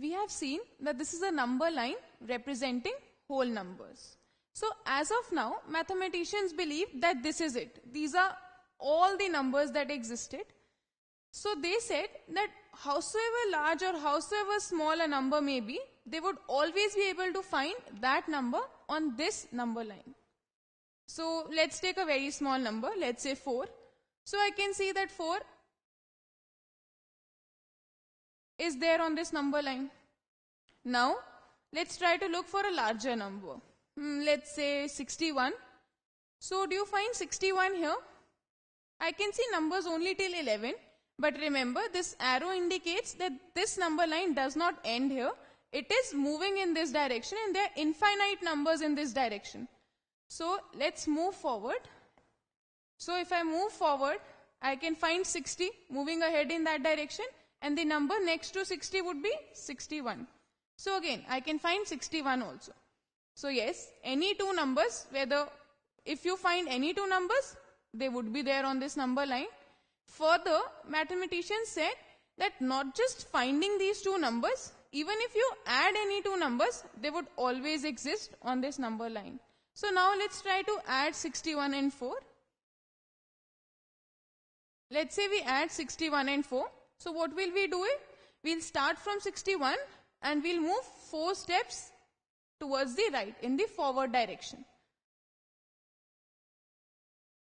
we have seen that this is a number line representing whole numbers. So as of now, mathematicians believe that this is it. These are all the numbers that existed. So they said that howsoever large or howsoever small a number may be, they would always be able to find that number on this number line. So let's take a very small number, let's say 4. So I can see that 4 is there on this number line. Now, let's try to look for a larger number. Hmm, let's say 61. So, do you find 61 here? I can see numbers only till 11. But remember, this arrow indicates that this number line does not end here. It is moving in this direction and there are infinite numbers in this direction. So, let's move forward. So, if I move forward, I can find 60 moving ahead in that direction and the number next to 60 would be 61. So again, I can find 61 also. So yes, any two numbers whether if you find any two numbers, they would be there on this number line. Further, mathematicians said that not just finding these two numbers, even if you add any two numbers, they would always exist on this number line. So now let's try to add 61 and 4. Let's say we add 61 and 4. So what will we do? We'll start from 61 and we'll move 4 steps towards the right in the forward direction.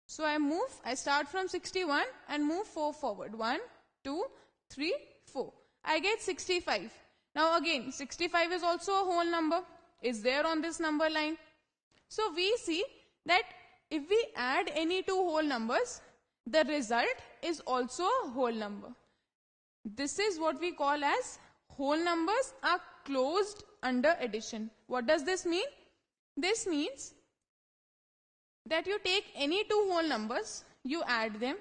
So I move, I start from 61 and move 4 forward. 1, 2, 3, 4. I get 65. Now again, 65 is also a whole number. Is there on this number line? So we see that if we add any two whole numbers, the result is also a whole number. This is what we call as whole numbers are closed under addition. What does this mean? This means that you take any two whole numbers, you add them.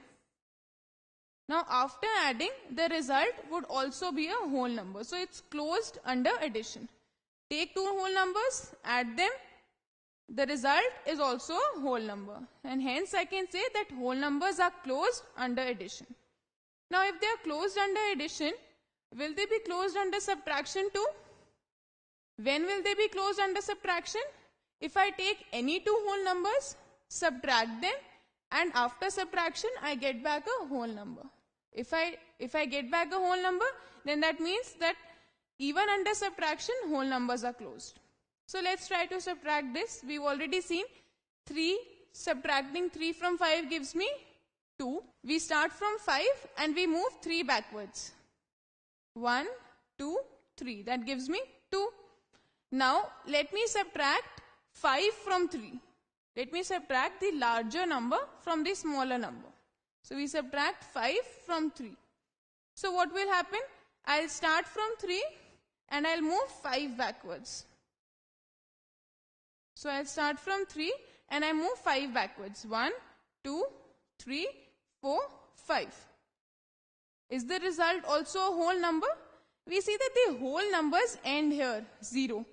Now after adding, the result would also be a whole number. So it's closed under addition. Take two whole numbers, add them, the result is also a whole number. And hence I can say that whole numbers are closed under addition. Now if they are closed under addition, will they be closed under subtraction too? When will they be closed under subtraction? If I take any two whole numbers, subtract them and after subtraction I get back a whole number. If I, if I get back a whole number then that means that even under subtraction whole numbers are closed. So let's try to subtract this. We've already seen 3 subtracting 3 from 5 gives me 2, we start from 5 and we move 3 backwards. 1, 2, 3. That gives me 2. Now, let me subtract 5 from 3. Let me subtract the larger number from the smaller number. So, we subtract 5 from 3. So, what will happen? I'll start from 3 and I'll move 5 backwards. So, I'll start from 3 and I move 5 backwards. 1, 2, 3, 4, 5. Is the result also a whole number? We see that the whole numbers end here, 0.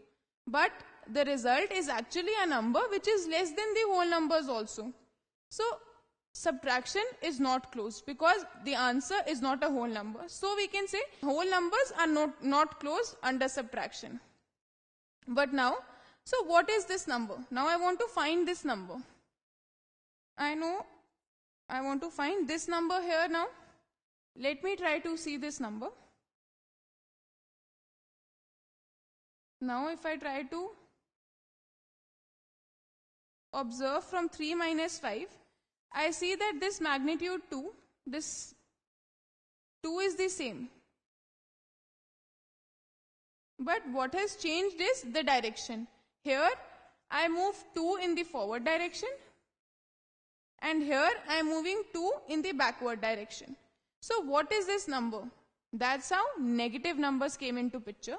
But the result is actually a number which is less than the whole numbers also. So subtraction is not closed because the answer is not a whole number. So we can say whole numbers are not, not closed under subtraction. But now, so what is this number? Now I want to find this number. I know I want to find this number here now. Let me try to see this number. Now if I try to observe from 3 minus 5, I see that this magnitude 2, this 2 is the same. But what has changed is the direction. Here I move 2 in the forward direction and here I am moving 2 in the backward direction. So what is this number? That's how negative numbers came into picture.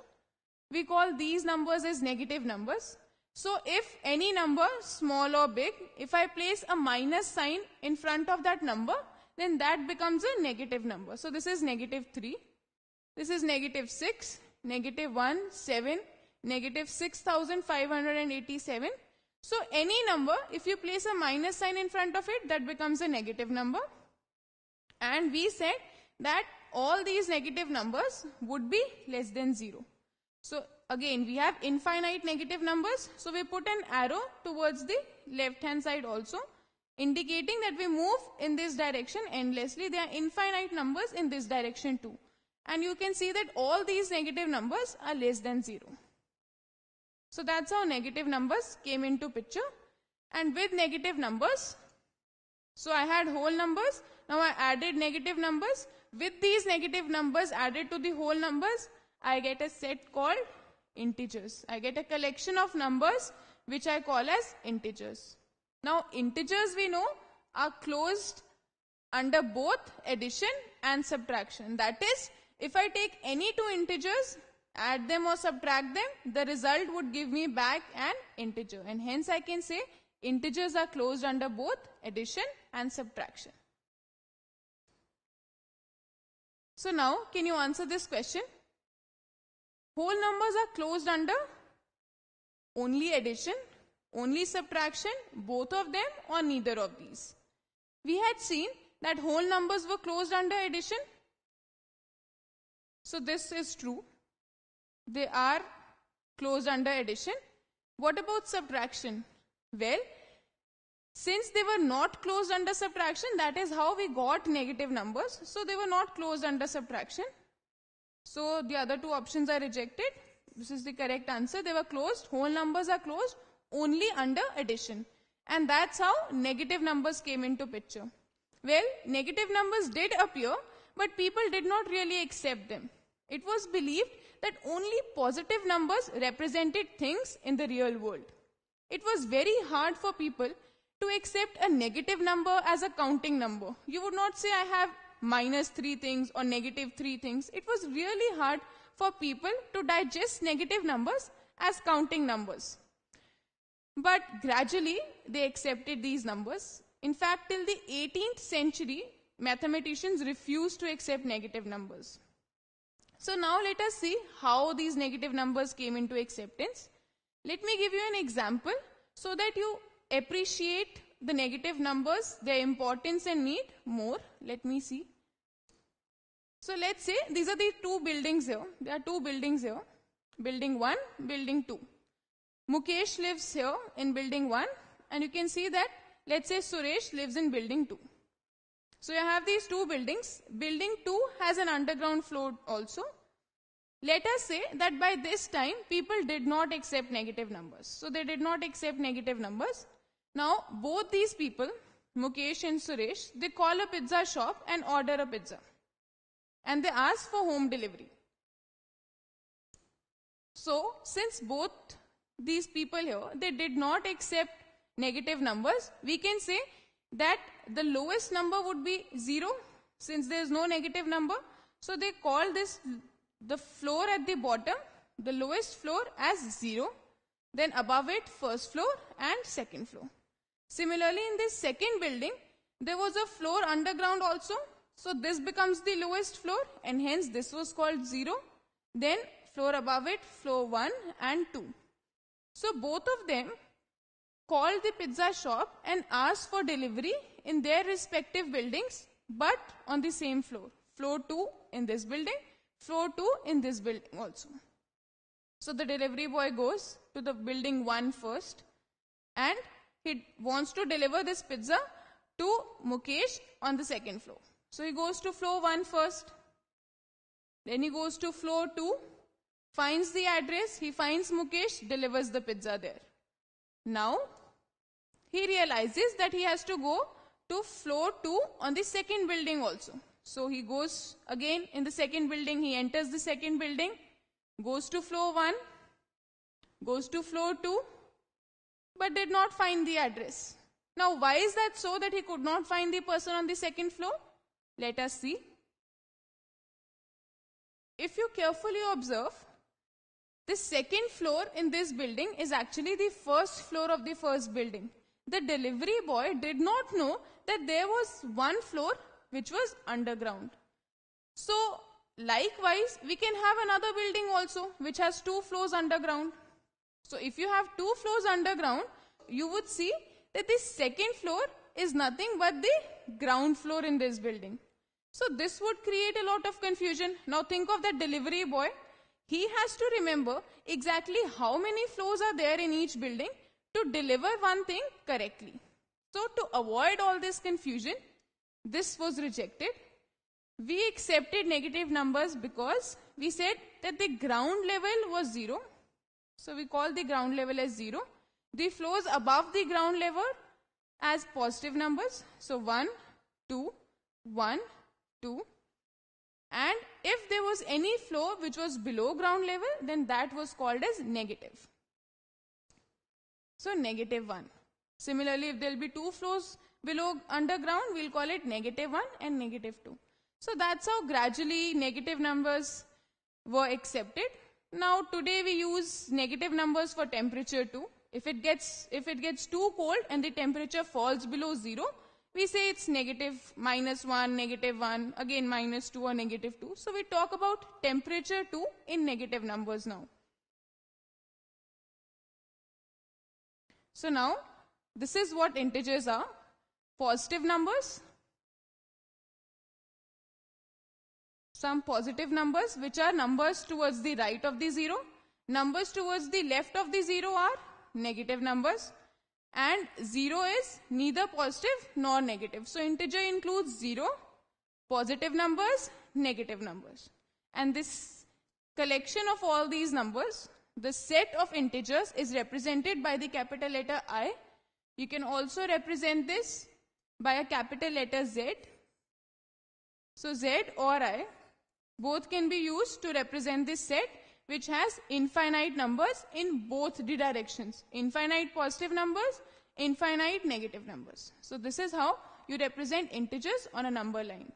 We call these numbers as negative numbers. So if any number small or big, if I place a minus sign in front of that number, then that becomes a negative number. So this is negative 3, this is negative 6, negative 1, 7, negative 6587 so any number, if you place a minus sign in front of it, that becomes a negative number. And we said that all these negative numbers would be less than 0. So again, we have infinite negative numbers. So we put an arrow towards the left hand side also, indicating that we move in this direction endlessly. There are infinite numbers in this direction too. And you can see that all these negative numbers are less than 0. So that's how negative numbers came into picture. And with negative numbers, so I had whole numbers, now I added negative numbers. With these negative numbers added to the whole numbers, I get a set called integers. I get a collection of numbers which I call as integers. Now integers we know are closed under both addition and subtraction. That is, if I take any two integers add them or subtract them, the result would give me back an integer. And hence I can say integers are closed under both addition and subtraction. So now, can you answer this question? Whole numbers are closed under only addition, only subtraction, both of them or neither of these. We had seen that whole numbers were closed under addition. So this is true. They are closed under addition. What about subtraction? Well, since they were not closed under subtraction, that is how we got negative numbers. So they were not closed under subtraction. So the other two options are rejected. This is the correct answer. They were closed. Whole numbers are closed only under addition. And that's how negative numbers came into picture. Well, negative numbers did appear, but people did not really accept them. It was believed that only positive numbers represented things in the real world. It was very hard for people to accept a negative number as a counting number. You would not say, I have minus three things or negative three things. It was really hard for people to digest negative numbers as counting numbers. But gradually, they accepted these numbers. In fact, till the 18th century, mathematicians refused to accept negative numbers. So now let us see how these negative numbers came into acceptance. Let me give you an example so that you appreciate the negative numbers, their importance and need more. Let me see. So let's say these are the two buildings here. There are two buildings here. Building 1, building 2. Mukesh lives here in building 1 and you can see that let's say Suresh lives in building 2. So you have these two buildings. Building 2 has an underground floor also. Let us say that by this time people did not accept negative numbers. So they did not accept negative numbers. Now both these people, Mukesh and Suresh, they call a pizza shop and order a pizza. And they ask for home delivery. So since both these people here, they did not accept negative numbers, we can say that the lowest number would be 0 since there is no negative number. So they call this the floor at the bottom, the lowest floor as 0. Then above it first floor and second floor. Similarly in this second building there was a floor underground also. So this becomes the lowest floor and hence this was called 0. Then floor above it, floor 1 and 2. So both of them call the pizza shop and ask for delivery in their respective buildings but on the same floor. Floor 2 in this building, floor 2 in this building also. So the delivery boy goes to the building 1 first and he wants to deliver this pizza to Mukesh on the second floor. So he goes to floor 1 first. Then he goes to floor 2, finds the address, he finds Mukesh, delivers the pizza there. Now he realizes that he has to go to floor 2 on the second building also. So he goes again in the second building, he enters the second building, goes to floor 1, goes to floor 2, but did not find the address. Now, why is that so that he could not find the person on the second floor? Let us see. If you carefully observe, the second floor in this building is actually the first floor of the first building. The delivery boy did not know that there was one floor which was underground. So, likewise, we can have another building also which has two floors underground. So, if you have two floors underground, you would see that the second floor is nothing but the ground floor in this building. So, this would create a lot of confusion. Now, think of that delivery boy. He has to remember exactly how many floors are there in each building to deliver one thing correctly. So to avoid all this confusion, this was rejected. We accepted negative numbers because we said that the ground level was 0. So we call the ground level as 0. The flows above the ground level as positive numbers. So 1, 2, 1, 2. And if there was any flow which was below ground level, then that was called as negative. So negative 1. Similarly, if there will be two flows below underground, we'll call it negative 1 and negative 2. So that's how gradually negative numbers were accepted. Now today we use negative numbers for temperature too. If it gets, if it gets too cold and the temperature falls below 0, we say it's negative minus 1, negative 1, again minus 2 or negative 2. So we talk about temperature too in negative numbers now. So now, this is what integers are. Positive numbers, some positive numbers which are numbers towards the right of the zero, numbers towards the left of the zero are negative numbers and zero is neither positive nor negative. So integer includes zero, positive numbers, negative numbers. And this collection of all these numbers the set of integers is represented by the capital letter I. You can also represent this by a capital letter Z. So Z or I both can be used to represent this set which has infinite numbers in both the directions. Infinite positive numbers, infinite negative numbers. So this is how you represent integers on a number line.